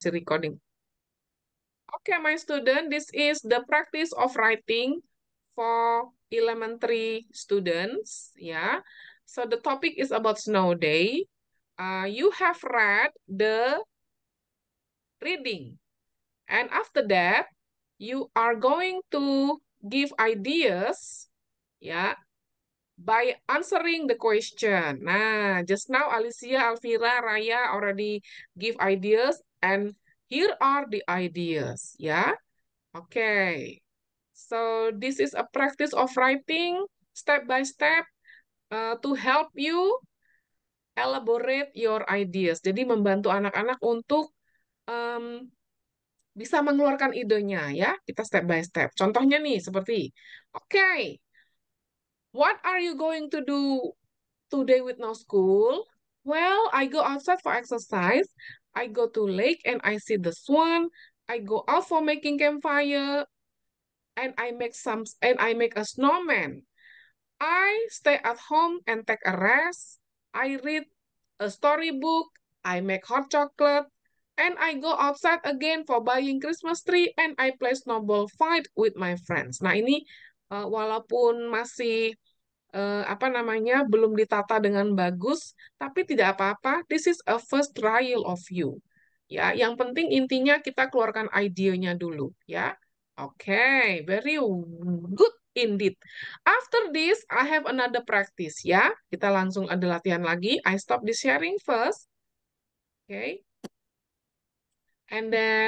si recording. Okay, my student, this is the practice of writing for elementary students. Yeah. So the topic is about snow day. Uh, you have read the reading. And after that, you are going to give ideas, yeah, by answering the question. Nah, just now Alicia, Alvira, Raya already give ideas and here are the ideas, ya. Yeah? Oke. Okay. So this is a practice of writing step by step uh, to help you elaborate your ideas. Jadi membantu anak-anak untuk um, bisa mengeluarkan idenya ya. Kita step by step. Contohnya nih seperti, oke, okay, What are you going to do today with no school? Well, I go outside for exercise. I go to lake and I see the swan. I go out for making campfire and I make some and I make a snowman. I stay at home and take a rest. I read a storybook. I make hot chocolate. And I go outside again for buying Christmas tree and I play snowball fight with my friends. Nah ini Eh, walaupun masih eh, apa namanya belum ditata dengan bagus, tapi tidak apa-apa. This is a first trial of you. Ya, yang penting intinya kita keluarkan idenya dulu, ya. Oke, okay, very good indeed. After this, I have another practice, ya. Kita langsung ada latihan lagi. I stop the sharing first. Oke. Okay. And then